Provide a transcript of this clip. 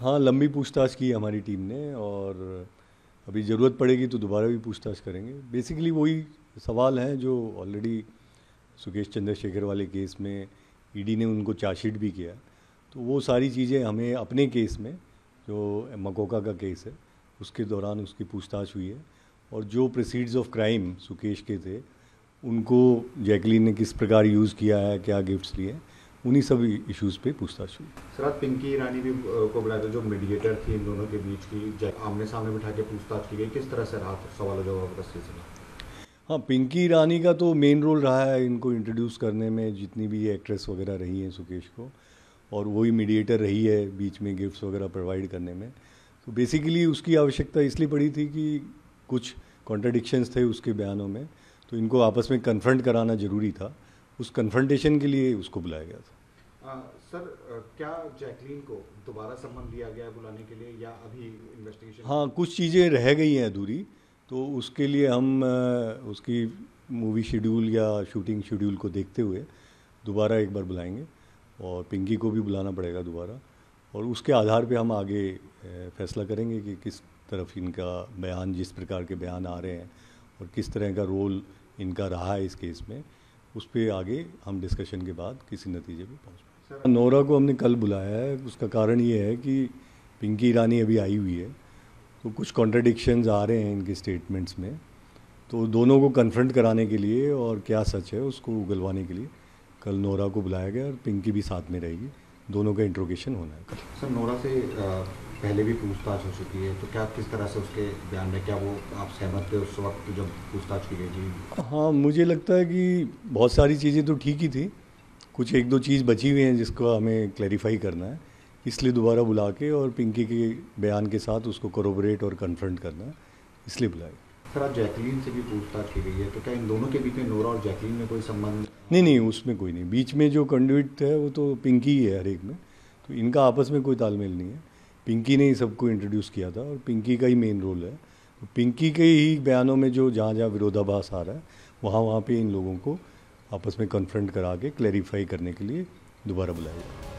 हाँ लंबी पूछताछ की हमारी टीम ने और अभी ज़रूरत पड़ेगी तो दोबारा भी पूछताछ करेंगे बेसिकली वही सवाल हैं जो ऑलरेडी सुकेश चंद्रशेखर वाले केस में ईडी e ने उनको चार्जशीट भी किया तो वो सारी चीज़ें हमें अपने केस में जो मकोका का केस है उसके दौरान उसकी पूछताछ हुई है और जो प्रोसीड्स ऑफ क्राइम सुकेश के थे उनको जैकलीन ने किस प्रकार यूज़ किया है क्या गिफ्ट्स लिए उन्हीं सब इश्यूज़ पे पूछताछ हुई सर आप पिंकी ईरानी भी को बुलाया था जो मीडिएटर थी इन दोनों के बीच की आमने सामने बिठा के पूछताछ की गई किस तरह से रहा सवाल जवाब का सिलसिला हाँ पिंकी ईरानी का तो मेन रोल रहा है इनको इंट्रोड्यूस करने में जितनी भी एक्ट्रेस वगैरह रही हैं सुकेश को और वही मीडिएटर रही है बीच में गिफ्ट्स वगैरह प्रोवाइड करने में तो बेसिकली उसकी आवश्यकता इसलिए पड़ी थी कि कुछ कॉन्ट्रडिक्शंस थे उसके बयानों में तो इनको आपस में कन्फ्रंट कराना ज़रूरी था उस कन्फ्रंटेशन के लिए उसको बुलाया गया था आ, सर क्या जैकलीन को दोबारा सम्मान दिया गया बुलाने के लिए या अभी इन्वेस्टिगेशन हाँ कुछ चीज़ें रह गई हैं अधूरी तो उसके लिए हम उसकी मूवी शेड्यूल या शूटिंग शेड्यूल को देखते हुए दोबारा एक बार बुलाएंगे और पिंकी को भी बुलाना पड़ेगा दोबारा और उसके आधार पे हम आगे फैसला करेंगे कि किस तरफ इनका बयान जिस प्रकार के बयान आ रहे हैं और किस तरह का रोल इनका रहा है इस केस में उस पर आगे हम डिस्कशन के बाद किसी नतीजे पर पहुँच पाए नोरा को हमने कल बुलाया है उसका कारण ये है कि पिंकी ईरानी अभी आई हुई है तो कुछ कॉन्ट्रडिक्शंस आ रहे हैं इनके स्टेटमेंट्स में तो दोनों को कन्फ्रंट कराने के लिए और क्या सच है उसको उगलवाने के लिए कल नोरा को बुलाया गया और पिंकी भी साथ में रहेगी दोनों का इंट्रोगेशन होना है कल सर नोरा से आ... पहले भी पूछताछ हो चुकी है तो क्या किस तरह से उसके बयान में क्या वो आप सहमत थे उस वक्त जब पूछताछ की गई थी हाँ मुझे लगता है कि बहुत सारी चीज़ें तो ठीक ही थी कुछ एक दो चीज़ बची हुई हैं जिसको हमें क्लैरिफाई करना है इसलिए दोबारा बुला के और पिंकी के बयान के साथ उसको करोबरेट और कन्फ्रंट करना है इसलिए बुलाए सर आप जैकलीन से भी पूछताछ की गई है तो क्या इन दोनों के बीच में नोरा और जैकलीन में कोई संबंध नहीं नहीं उसमें कोई नहीं बीच में जो कंडविट है वो तो पिंकी ही है हर एक में तो इनका आपस में कोई तालमेल नहीं है पिंकी ने ही सबको इंट्रोड्यूस किया था और पिंकी का ही मेन रोल है तो पिंकी के ही बयानों में जो जहाँ जहाँ विरोधाभास आ रहा है वहाँ वहाँ पे इन लोगों को आपस में कन्फ्रंट करा के क्लैरिफाई करने के लिए दोबारा बुलाया जाए